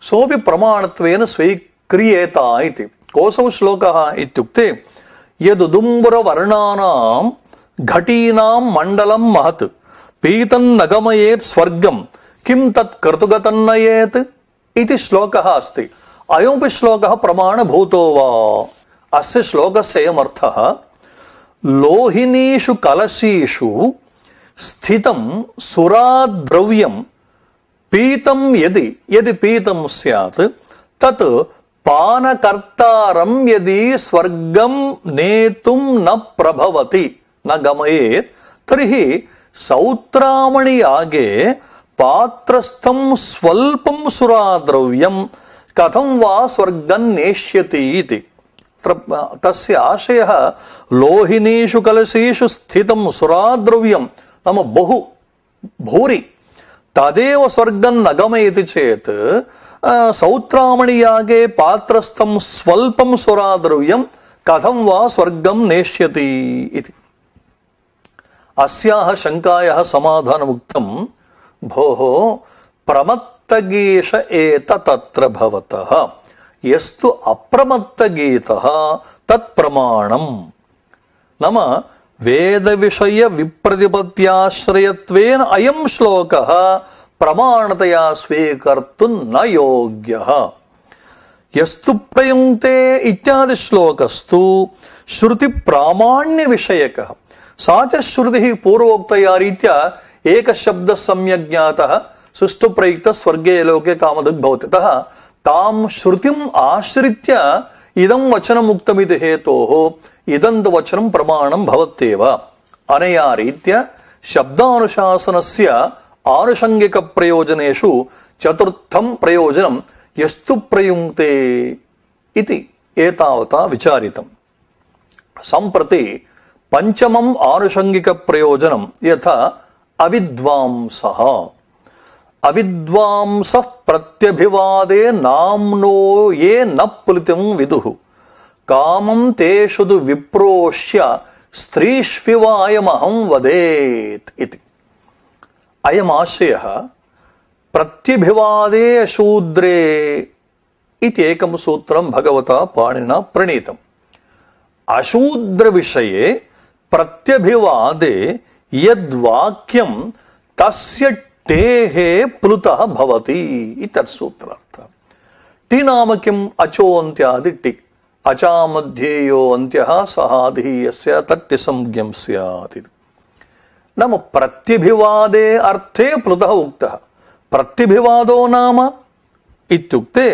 సోపి ప్రమాణత్వేన స్వీక్రియేత ఇది కోసౌ శ్లోకः ఇత్యుక్తే యదుదుంబురవర్ణానాం ఘటీనాం మండలం మహత్ పీతన్నగమయేత్ స్వర్గం కిం తత్ కర్తుగతన్నయేత్ ఇది శ్లోక అస్తి అయోపి శ్లోక ప్రమాణభూతో వా అస్య శ్లోకస్యమర్థ లోహినీషు కలశీషు స్థితం సురాద్రవ్యం పీతం ఎది ఎది పీతం సత్ తత్ పానకర్తారం ఎది స్వర్గం నేతుం న ప్రభవతి ನ ಗಮಯೇತ್ ತರ್ಹಿ ಸೌತ್ರಾಮಣಿಯಾಗೆ ಪಾತ್ರಸ್ಥಂ ಸ್ವಲ್ಪಂ ಸುರಾದ್ರವ್ಯಂ ಕಥಂ ವಾ ಸ್ವರ್ಗನ್ ನೇಷ್ಯತಿ ಇತಿ ತಸ್ಯ ಆಶಯ ಲೋಹಿನೀಷು ಕಲಶೀಷು ಸ್ಥಿತಂ ಸುರಾದ್ರವ್ಯಂ ನಮ್ಮ ಬಹು ಭೂರಿ ತದೇವ ಸ್ವರ್ಗನ್ ನಗಮಯತಿ ಚೇತ್ ಸೌತ್ರಾಮಣಿಯಾಗೆ ಪಾತ್ರಸ್ಥಂ ಸ್ವಲ್ಪಂ ಸುರಾದ್ರವ್ಯಂ ಕಥಂ ವಾ ಸ್ವರ್ಗಂ ನೇಷ್ಯತಿ ಇತಿ అస్యాహ శంకాయ సమాధానముక్తం భోः ప్రమత్తగీష ఏత తత్ర భవత ఎస్తు అప్రమత్తగీత తత్ప్రమాణం నమ వేద విషయ విప్రతిపత్యాశ్రయత్వేన అయం శ్లోక ప్రమాణతయా స్వీకర్తుం నయోగ్య ఎస్తు ప్రయుంక్తే ఇత్యాది శ్లోకస్తు శ్రుతి ప్రామాణ్య విషయక सा च श्रुतिः पूर्वोक्तया रीत्या एकशब्दः सम्यक् ज्ञातः सुष्ठुप्रयुक्त स्वर्गे लोके कामदुग्भवति तः तां श्रुतिम् आश्रित्य इदं वचनम् उक्तमिति हेतोः इदं तु वचनं प्रमाणं भवत्येव अनया रीत्या शब्दानुशासनस्य आनुषङ्गिकप्रयोजनेषु चतुर्थं प्रयोजनं यस्तु प्रयुङ्क्ते इति एतावता विचारितम् सम्प्रति पंचमम आनुषंगिक प्रयोजनम यथा अविद्वांस अविद्वांस प्रत्यभिवादे नामनो ये न पुलितिम विदु कामं तेषुदु विप्रोष्य स्त्रीष्विवायमहं वदेत् इति अयम् आशयः प्रत्यभिवादे शूद्रे इत्येकं सूत्रं भगवता पाणिना प्रणीतम् अशूद्रविषये प्रत्यभिवादे यद्वाक्यं तस्य टेः प्लुतः भवति तत्सूत्रार्थः टि नाम किम् अचोन्त्यदि टि अचामध्येयो अन्त्यः सः अधीयस्य तत् स्यात् इति नाम प्रत्यभिवादे अर्थे प्लुतः उक्तः प्रत्यभिवादो नाम इत्युक्ते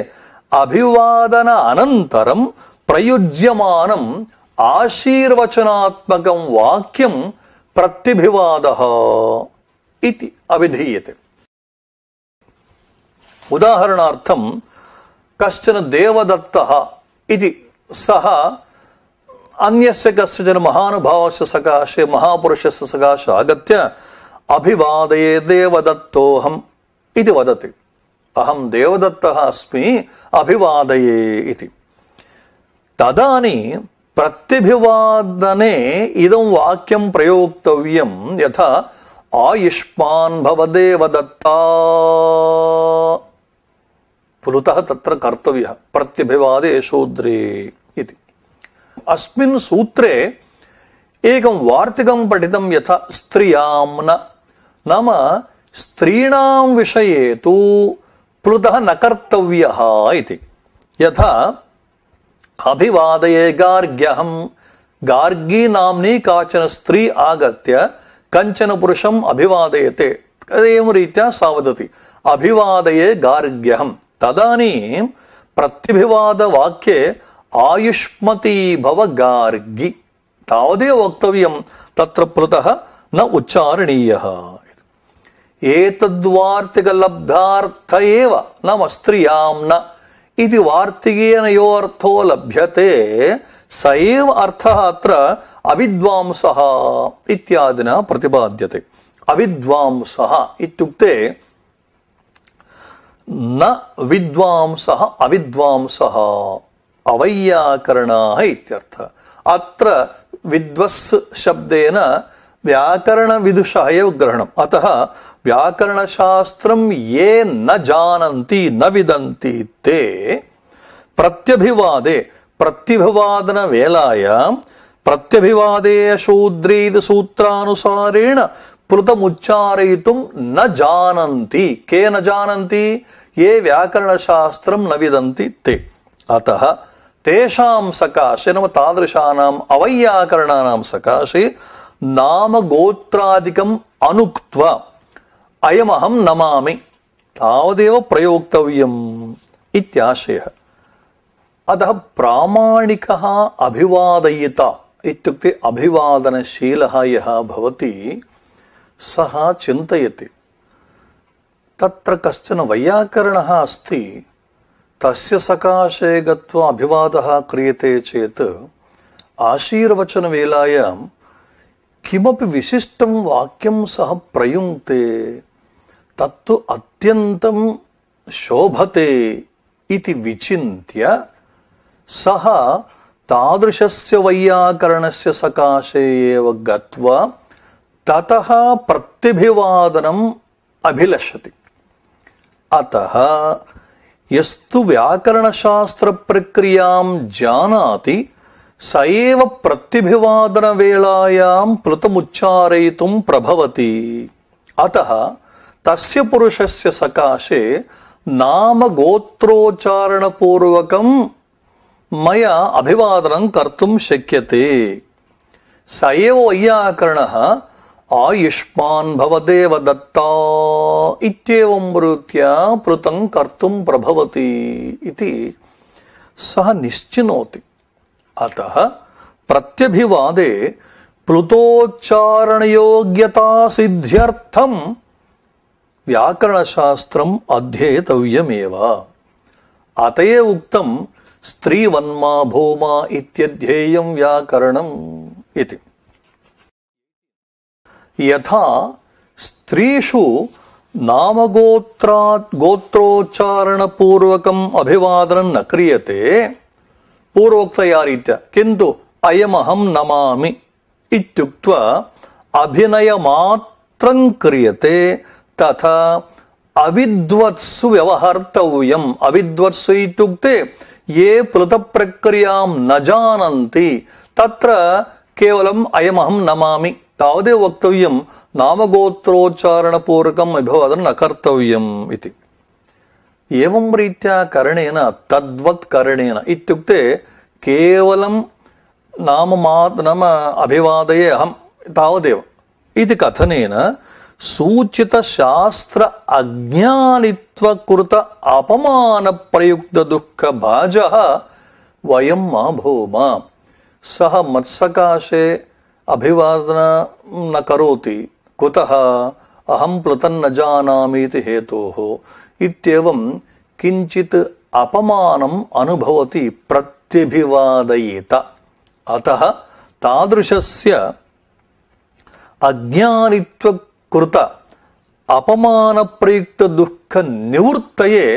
अभिवादन अनन्तरं प्रयुज्यमानम् आशीर्वचनात्मकम् वाक्यं प्रत्यभिवादः इति अभिधीयते उदाहरणार्थं कश्चन देवदत्तः इति सः अन्यस्य कस्यचन महानुभावस्य सकाशे महापुरुषस्य सकाशे आगत्य अभिवादये देवदत्तोऽहम् इति वदति अहम् देवदत्तः अस्मि अभिवादये इति तदानीम् प्रत्यभिवादने इदं वाक्यं प्रयोक्तव्यं यथा आयुष्मान् भवदेव दत्ता पुलुतः तत्र कर्तव्यः प्रत्यभिवादे शूद्रे इति अस्मिन् सूत्रे एकं वार्तिकं पठितं यथा स्त्रियां न नाम स्त्रीणां विषये तु प्लुतः न कर्तव्यः इति यथा अभिवाद गार्ग्यहम गार्गी नाम्नी काचन स्त्री आगत्य कंचन पुरुषम अभिवादयते एवं रीत्या सा वदति अभिवादये गार्ग्यहम प्रत्यभिवाद प्रत्यभिवादवाक्ये आयुष्मती भव गार्गी तावदेव वक्तव्यं तत्र प्लुतः न उच्चारणीयः एतद्वार्तिकलब्धार्थ एव नाम स्त्रियां न இது வார்த்திகேன யோ அர்த்தோ லபியதே சைவ அர்த்த அத்த அவித்வாம்சா இத்தியாதினா பிரதிபாத்தியதே அவித்வாம்சா இத்துக்தே ந வித்வாம்சா அவித்வாம்சா अवैयाकरणाः இத்தியர்த்த अत्र विद्वस् சப்தேன व्याकरणविदुषः एव ग्रहणम् अतः व्याकरणशास्त्रं ये न जानन्ति न विदन्ति ते प्रत्यभिवादे प्रत्यभिवादनवेलायां प्रत्यभिवादे शूद्रीदसूत्रानुसारेण प्लुतमुच्चारयितुं न जानन्ति के न जानन्ति ये व्याकरणशास्त्रं न विदन्ति ते अतः तेषां सकाशे नाम तादृशानाम् अवैयाकरणानां सकाशे நாம கோத்ராதிகம் அனுக்வா அயமஹம் நமாமி तावदेव प्रयोक्तव्यम् इत्याशयः अतः प्रामाणिकः अभिवादयिता इत्युक्ते अभिवादनशीलः यः भवति सः चिन्तयति तत्र कश्चन वैयाकरणः अस्ति तस्य सकाशे गत्वा अभिवादः क्रियते चेत् आशीर्वचनवेलायां किमपि विशिष्टं वाक्यम् सः प्रयुङ्क्ते तत्तु अत्यन्तं शोभते इति विचिन्त्य सः तादृशस्य वैयाकरणस्य सकाशे एव गत्वा ततः प्रत्यभिवादनम् अभिलषति अतः यस्तु व्याकरणशास्त्रप्रक्रियाम् जानाति स एव प्रत्यभिवादनवेलायाम् प्लुतमुच्चारयितुम् प्रभवति अतः तस्य पुरुषस्य सकाशे नामगोत्रोच्चारणपूर्वकम् मया अभिवादनम् कर्तुम् शक्यते स एव वैयाकरणः आयुष्मान् भवदेव दत्ता इत्येवम् प्लुतम् कर्तुम् प्रभवति इति सः निश्चिनोति अतः प्रत्यभिवादे प्लुतोच्चारण योग्यता सिद्ध्यर्थम व्याकरणशास्त्रम अध्येतव्यमेव अतएव उक्तम स्त्रीवन्मा भौमा इत्यध्येयं व्याकरणम् यथा स्त्रीषु नामगोत्रात् गोत्रोच्चारणपूर्वकम् अभिवादनं न क्रियते பூர்வோக்தையாரிட்ட கிந்து அயமஹம் நமாமி இத்துக்வா அபிநயமாத்திரம் கிரியத்தே ததா அவித்வத்சு விவஹர்த்தவ்யம் அவித்வத்சு இத்துக்தே ஏ பிருதப்பிரக்கிரியாம் ந ஜானந்தி தத்ர கேவலம் அயமஹம் நமாமி तावदे वक्तव्यं नामगोत्रोच्चारणपूर्वकम् विभवदन् न कर्तव्यम् इति ಏವಂ ರೀತ್ಯ ಕರಣೇನ ತದ್ವತ್ ಕರಣೇನ ಇತ್ಯುಕ್ತೆ ಕೇವಲಂ ನಾಮ ಮಾತ್ ನಮ ಅಭಿವಾದಯೇ ಅಹಂ ತಾವದೇವ ಇದು ಕಥನೇನ ಸೂಚಿತ ಶಾಸ್ತ್ರ ಅಜ್ಞಾನಿತ್ವ ಕೃತ ಅಪಮಾನ ಪ್ರಯುಕ್ತ ದುಃಖ ಭಾಜ ವಯಂ ಮಾ ಭೂಮ ಸಹ ಮತ್ಸಕಾಶೆ ಅಭಿವಾದನ ನ ಕರೋತಿ ಕುತಃ ಅಹಂ ಪ್ಲುತನ್ನ ಜಾನಾಮೀತಿ ಹೇತೋಃ இத்தேவம் கிஞ்சித் அபமானம் அனுபவதி பிரத்யபிவாதயித அத்த தாதிருஷஸ்ய அஜானித்வகிருத அபமானப்பிரயுக்த துக்க நிவர்த்தயே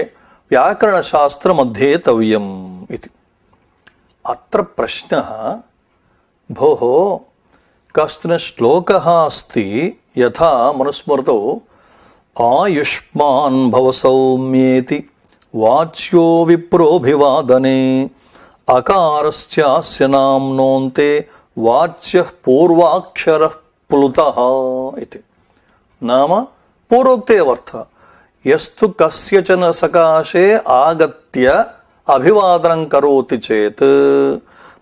व्याकरणशास्त्रम् अध्येतव्यम् इति अत्र प्रश्नः भोः कश्चन श्लोकः अस्ति यथा मनुस्मृतौ ఆయుష్మాన్ భవసౌమ్యేతి వాచ్యో విప్రోభివాదనే అకారస్యాస్య నామ్నోంతే వాచ్య పూర్వాక్షర ప్లుత ఇది నామ పూర్వోక్తేయవర్ಥ ఎస్తు కస్యచన సకాశే ఆగత్య అభివాదనం కరోతి చేత్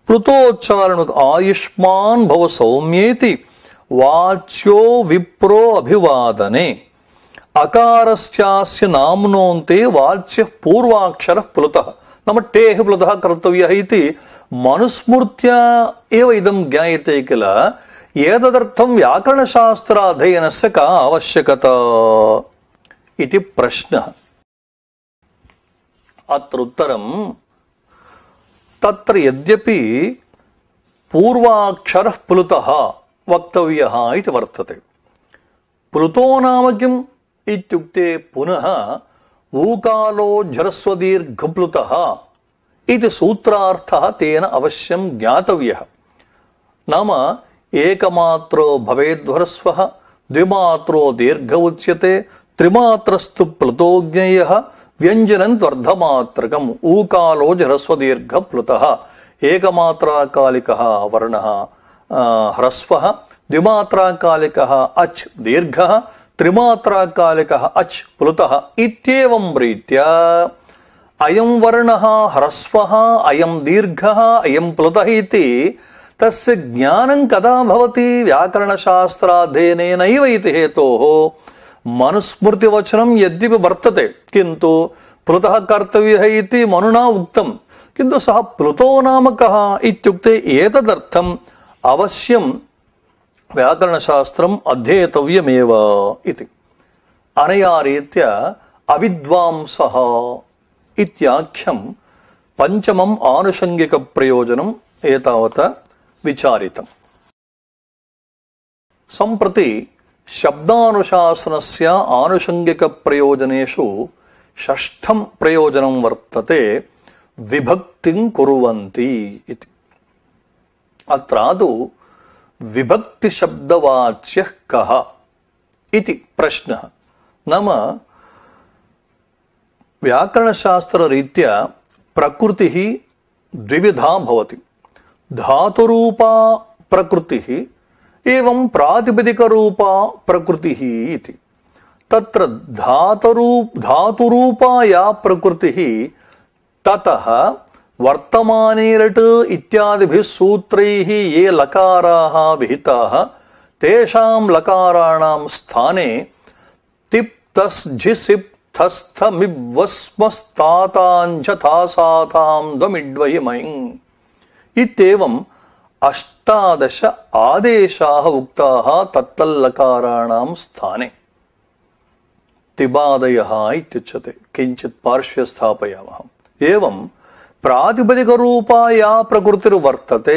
ప్లుతోచ్చారణ ఆయుష్మాన్ భవ సౌమ్యేతి వాచ్యో విప్రో అభివాదనే அகாரஸ்யாஸ்ய நாம்னோந்தே வாச்சிய பூர்வாட்சர புலத்தா நம்ம டேக புலத்தா கர்த்தவிய இது மனுஸ்மிருத்தியா ஏவ இதம் ஜாயத்தை கிள ஏததர்த்தம் வியாக்கரணசாஸ்திராध्यயனஸ்ய கா ஆவசியகதா இது பிரஷ்ன அத்திர உத்தரம் தத்திர எத்யப்பி பூர்வாட்சர புலுத்தா வக்தவியா இது வர்த்தது புலுதோ நாமக்கிம் इत्युक्ते पुनः ऊकालो झरस्वदीर्घप्लुतः इति सूत्रार्थः तेन अवश्यं ज्ञातव्यः नाम एकमात्रो भवेद्वरस्वः द्विमात्रो दीर्घ उच्यते त्रिमात्रस्तु प्लुतोज्ञेयः व्यञ्जनं द्वर्धमात्रकम् ऊकालो जरस्वदीर्घप्लुतः एकमात्राकालिकः वर्णः ह्रस्वः द्विमात्राकालिकः अच् दीर्घः त्रिमात्राकालिकः अच् प्लुतः इत्येवं रीत्या अयम् वर्णः ह्रस्वः अयम् दीर्घः अयम् प्लुतः इति तस्य ज्ञानं कदा भवति व्याकरणशास्त्राध्ययनेनैव इति हेतोः मनुस्मृतिवचनं यद्यपि वर्तते किन्तु प्लुतः कर्तव्यः इति मनुना उक्तं किन्तु सः प्लुतो नाम कः इत्युक्ते एतदर्थम् अवश्यम् వ్యాకరణశాస్త్రం అధ్యేతవ్యమేవ ఇది అనయారీత్య అవిద్వాంస ఇత్యాఖ్యం పంచమం ఆనుషంగిక ప్రయోజనం ఏతావత విచారితం సంప్రతి శబ్దానుశాసనస్య ఆనుషంగిక ప్రయోజనేషు షష్ఠం ప్రయోజనం వర్తతే విభక్తిం కురువంతి ఇది అత్రాదు विभक्ति शब्दवाच्य कः इति प्रश्नः नाम व्याकरणशास्त्ररीत्या प्रकृतिः द्विविधा भवति धातुरूपा प्रकृतिः एवं प्रातिपदिकरूपा प्रकृतिः इति तत्र धातुरूप धातुरूपा या प्रकृतिः ततः वर्तमाने लट् इत्यादिभिः सूत्रैः ये लकाराः विहिताः तेषां लकाराणां स्थाने तिप्तस्झिसिप्तस्थमिब् स्मस्ताञ्झथासाम् द्विड्वयि मयि इत्येवम् अष्टादश आदेशाः उक्ताः तत्तल्लकाराणां स्थाने तिबादयः इत्युच्यते किञ्चित् पार्श्वे स्थापयामः एवम् प्रातिपदिकरूपा या प्रकृतिर्वर्तते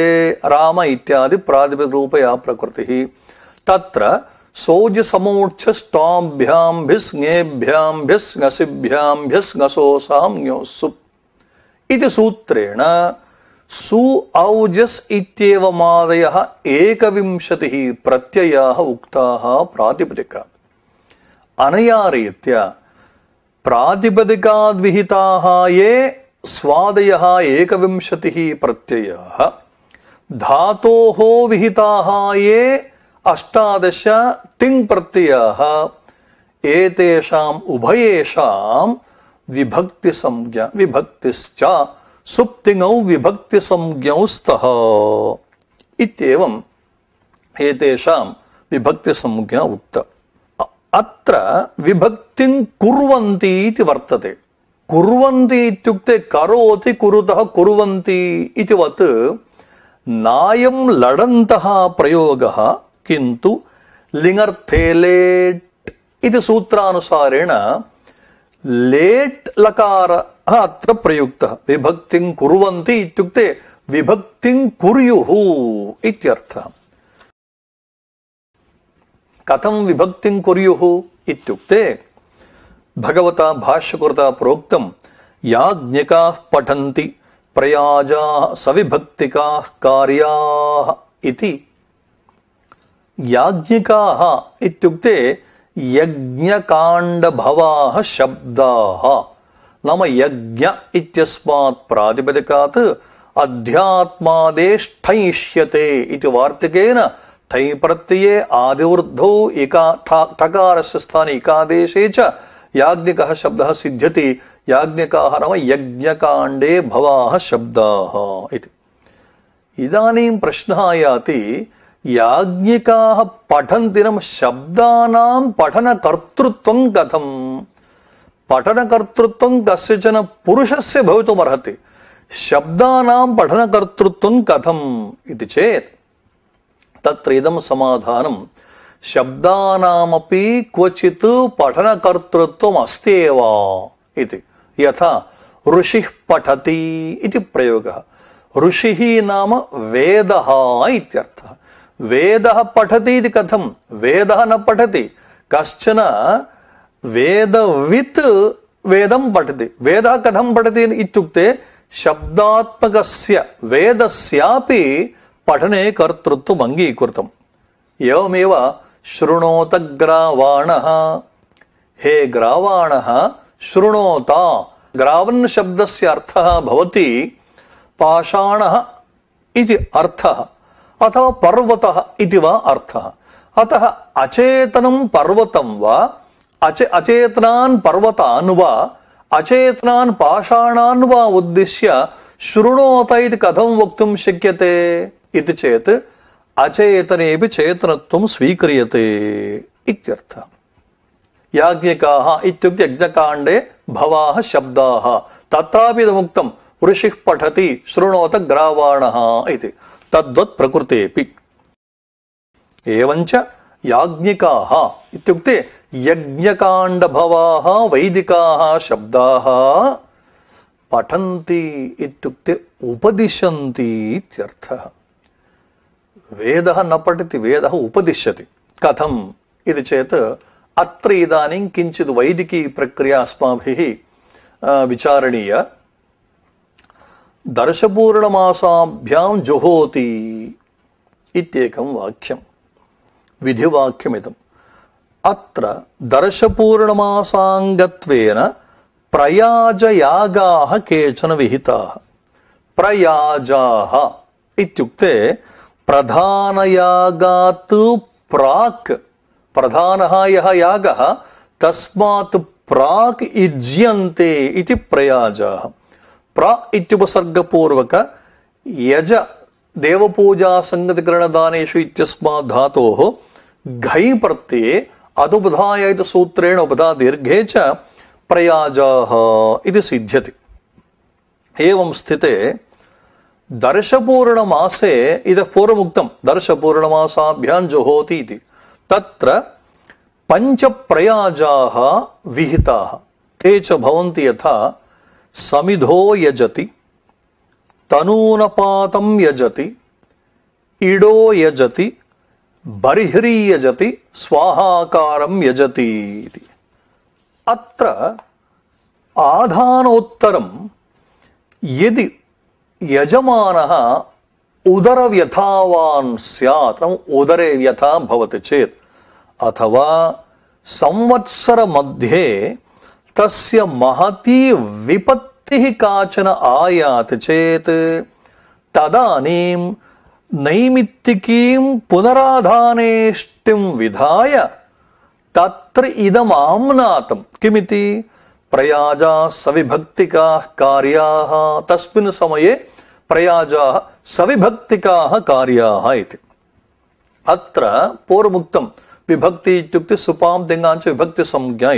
राम इत्यादि प्रातिपदिकरूप या प्रकृतिः तत्र सोजसमूर्च्छस्टाभ्याम्भिस्ङेभ्याम्भिस्ङसिभ्याम्भिस्ङसोसाम्योसु इति सूत्रेण सु औजस् इत्येव मादयः एकविंशतिः प्रत्ययाः उक्ताः प्रातिपदिका अनया रीत्या प्रातिपदिकाद्विहिताः ये स्वादयः एकविंशतिः प्रत्ययाः धातोः विहिताः ये अष्टादश तिङ्प्रत्ययाः एतेषाम् उभयेषाम् विभक्तिसंज्ञा विभक्तिश्च सुप्तिङौ विभक्तिसंज्ञौ स्तः इत्येवम् एतेषाम् विभक्तिसंज्ञा उक्त अत्र विभक्तिम् इति वर्तते குர்வந்தி இத்துக்தே கரோதி குருதா குருவந்தி இதுவத் நாயம் லடந்தா பிரயோக கிந்து லிங்கர்த்தே லேட் இது சூத்திரானுசாரேண லேட் லகார அத்த பிரயுக்த விபக்திங் குர்வந்தி இத்துக்தே விபக்திங் குரியுஹு இத்தியர்த்த கதம் விபக்திங் குரியுஹு இத்துக்தே भगवता भाष्यकृता प्रोक्त याज्ञिकाः पठन्ति प्रयाजा सविभक्तिकाः कार्याः इति याज्ञिकाः इत्युक्ते यज्ञकाण्डभवाः शब्दाः नाम यज्ञ इत्यस्मात् प्रातिपदिकात् अध्यात्मादेष्ठैष्यते इति वार्तिकेन ठै प्रत्यये आदिवृद्धौ इका ठकारस्य स्थाने इकादेशे च యాజ్ఞిక శబ్ద సిద్ధ్యతి యాజ్ఞికాహ నామ యజ్ఞకాండే భవాహ శబ్దా ఇది ఇదానీం ప్రశ్న ఆయాతి యాజ్ఞికా పఠంతినం శబ్దానాం కర్తృత్వం కథం పఠన కర్తృత్వం కస్యచన పురుషస్య భవితుమర్హతి శబ్దానాం కర్తృత్వం కథం ఇది చేత్ తత్ర ఇదం సమాధానం శబ్దానామపి క్వచిత్ పఠనకర్తృత్వం అస్తేవా ఇది యథ ఋషి పఠతి ఇది ప్రయోగ ఋషి నామ వేద ఇత్యర్థ వేద పఠతి ఇది కథం వేద న పఠతి కశ్చన వేదవిత్ వేదం పఠతి వేద కథం పఠతి ఇత్యుక్తే శబ్దాత్మకస్య వేదస్యాపి పఠనే కర్తృత్వం అంగీకృతం ఏమేవ शृणोत ग्रावाणः हे ग्रावाणः शृणोत शब्दस्य अर्थः भवति पाषाणः इति अर्थः अथवा पर्वतः इति वा अर्थः अतः अचेतनं पर्वतं वा अचे अचेतनान् पर्वतान् वा अचेतनान् पाषाणान् वा उद्दिश्य शृणोत इति कथं वक्तुं शक्यते इति चेत् अचेतने चेतन स्वीक्रीय इत्यर्थः याज्ञिकाः इत्युक्ते यज्ञकाण्डे भवाः शब्दाः तत्रापि उक्तं ऋषिः पठति शृणोत ग्रावाणः इति तद्वत् प्रकृतेऽपि एवञ्च याज्ञिकाः इत्युक्ते यज्ञकाण्डभवाः इत्यर्थः వేదः న పఠితి వేదः ఉపదిశ్యతి కథం ఇది చేత్ అత్ర ఇదానీం కించిత్ వైదికీ ప్రక్రియ అస్మాభిः విచారణీయ దర్శపూర్ణమాసాభ్యాం జుహోతి ఇత్యేకం వాక్యం విధివాక్యమిదం అత్ర దర్శపూర్ణమాసాంగత్వేన ప్రయాజయాగా కేచన విహితా ప్రయాజా ఇత్యుక్తే प्रधान यागा प्राक प्रधान यागः तस्मात् प्राक् इज्यन्ते प्रसर्गपूर्वक प्रयाजाः प्र इत्युपसर्गपूर्वक यज देवपूजासङ्गतिकरणदानेषु इत्यस्मात् धातोः घञ् प्रत्यये अदुपधाय इति सूत्रेण उपधा दीर्घे च प्रयाजा सिद्ध्यति एवं स्थिते दर्शपूर्णमासे इतः पूर्वमुक्तं दर्शपूर्णमासाभ्यां जुहोति इति तत्र पञ्चप्रयाजाः विहिताः ते च भवन्ति यथा समिधो यजति तनूनपातं यजति इडो यजति बर्हिर्यजति स्वाहाकारं यजति इति अत्र आधानोत्तरं यदि यजमानः उदरव्यथावान् स्यात् उदरे व्यथा भवति चेत् अथवा संवत्सरमध्ये तस्य महती विपत्ति काचन आयाति चेत तदानीं नैमित्तिकीं पुनराधानेष्टिं विधाय तत्र इदमाम्नातं किमिति प्रयाजा सविभक्तिकाः कार्याः तस्मिन् समये प्रयाजा सविभक्ति कार्या इति अत्र विभक्ति इत्युक्ते सुपां दिङ्गाञ्च विभक्तिसंज्ञा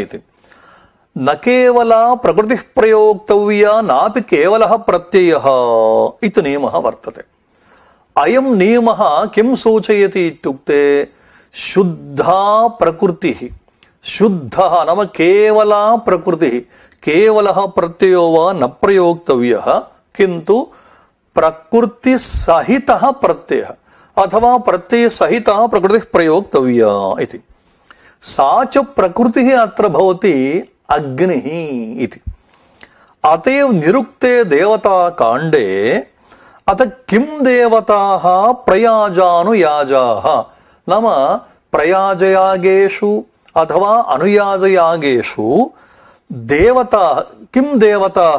न केवला प्रकृति प्रयोक्तव्या ना केवलः प्रत्यय नियम वर्त वर्तते अयं नियमः किं सूचयति शुद्धा प्रकृति शुद्ध नाम केवला प्रकृति केवलः प्रत्यय वा न प्रयोक्तव्य किंतु प्रकृति सहित प्रत्यय अथवा प्रत्यय सहित प्रकृति प्रयोक्तव्य सा च प्रकृति अवती अग्नि अतएव निरुक्ते देवता कांडे अत किं देवता प्रयाजानुयाजा नाम प्रयाजयागेषु अथवा अनुयाजयागेषु देवता किं देवता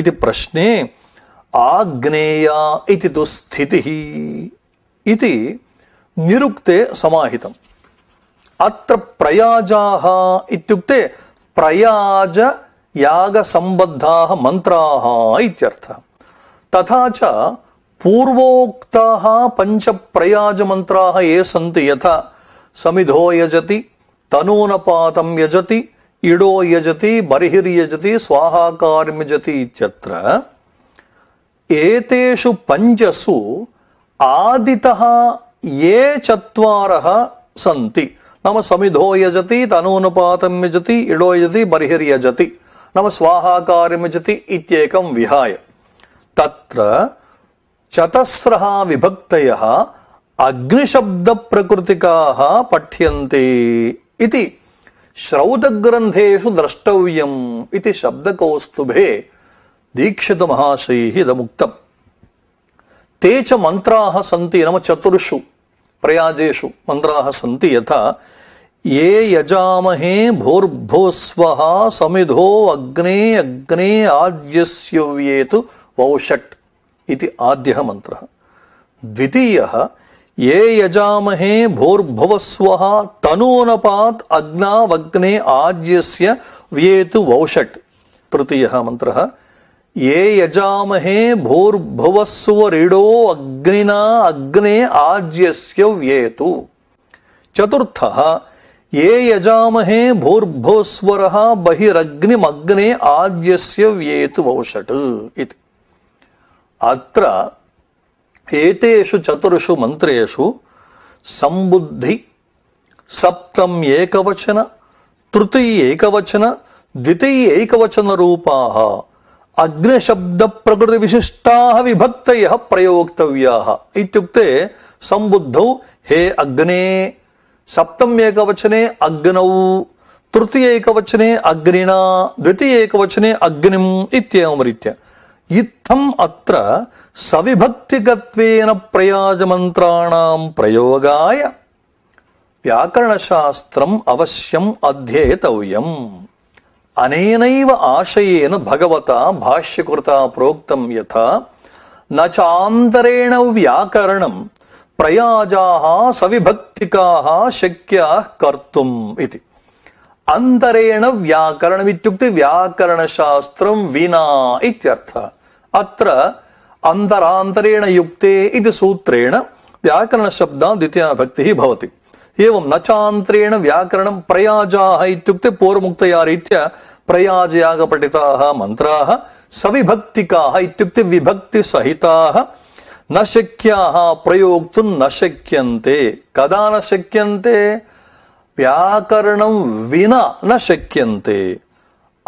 इति प्रश्ने आग्नेया इति दुस्थितिः इति निरुक्ते समाहितम् अत्र प्रयाजाः इत्युक्ते प्रयाज यागसम्बद्धाः मन्त्राः इत्यर्थः तथा च पूर्वोक्ताः पञ्चप्रयाजमन्त्राः ये सन्ति यथा समिधो यजति तनूनपातं यजति इडो यजति बर्हिर्यजति स्वाहाकारं यजति इत्यत्र एतेषु पञ्चसु आदितः ये चत्वारः सन्ति नाम समिधो यजति तनूनुपातं यजति इडो यजति बर्हिर्यजति नाम यजति इत्येकं विहाय तत्र चतस्रः विभक्तयः अग्निशब्दप्रकृतिकाः पठ्यन्ते इति श्रौतग्रन्थेषु द्रष्टव्यम् इति शब्दकौस्तुभे दीक्षित महाशय मुक्तम ते च मंत्रा सी नम चतुर्षु प्रयाजेशु मंत्रा सी यथा ये यजामहे भूर्भुस्व समिधो अग्ने अग्ने आज्यस्युव्येत वौषट् इति आद्य मन्त्रः द्वितीयः ये यजामहे भूर्भुवस्व अग्ना वग्ने आज्यस्य व्येतु वौषट् तृतीयः मन्त्रः ये यजामहे भूर्भुवस्वरिडो अग्निना अग्ने आज्यस्य व्येतु चतुर्थ ये यजामहे भूर्भुस्वर बहिरग्निमग्ने आज्यस्य व्येतु वौषट इति अत्र एतेषु चतुर्षु मन्त्रेषु सम्बुद्धि सप्तम एकवचन तृतीय एकवचन अग्निशब्दप्रकृतिविशिष्टाः विभक्तयः प्रयोक्तव्याः इत्युक्ते सम्बुद्धौ हे अग्ने सप्तमेकवचने अग्नौ तृतीय एकवचने अग्निना द्वितीये एकवचने अग्निम् इत्येवम् रीत्या इत्थम् अत्र सविभक्तिकत्वेन प्रयाजमन्त्राणाम् प्रयोगाय व्याकरणशास्त्रम् अवश्यम् अध्येतव्यम् अनेनैव आशयेन भगवता भाष्यकृता प्रोक्तं यथा न चान्तरेण व्याकरणं प्रयाजाः सविभक्तिकाः शक्याः कर्तुम् इति अन्तरेण व्याकरणमित्युक्ते व्याकरणशास्त्रं विना इत्यर्थः अत्र अन्तरान्तरेण युक्ते इति सूत्रेण व्याकरणशब्दा द्वितीया भक्तिः भवति एवं न चान्त्रेण व्याकरणं प्रयाजाः इत्युक्ते पूर्वमुक्तया रीत्या प्रयाजयागपिताः मन्त्राः सविभक्तिकाः इत्युक्ते विभक्तिसहिताः न शक्याः प्रयोक्तुं न शक्यन्ते कदा न शक्यन्ते व्याकरणं विना न शक्यन्ते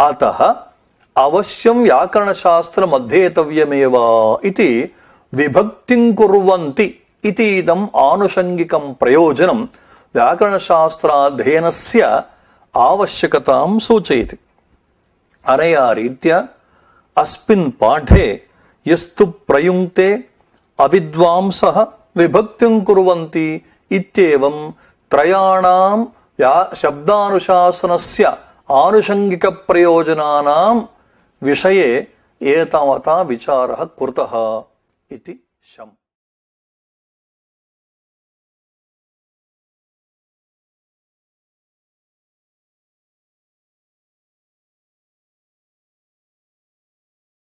अतः अवश्यं व्याकरणशास्त्रम् अध्येतव्यमेव इति विभक्तिं कुर्वन्ति इति इदम् आनुषङ्गिकं प्रयोजनम् व्याकरणशास्त्राध्ययनस्य आवश्यकतां सूचयति अनया रीत्या अस्मिन् पाठे यस्तु प्रयुङ्क्ते अविद्वांसः विभक्तिं कुर्वन्ति त्रयाणां या शब्दानुशासनस्य आनुषङ्गिकप्रयोजनानां विषये एतावता विचारः कृतः इति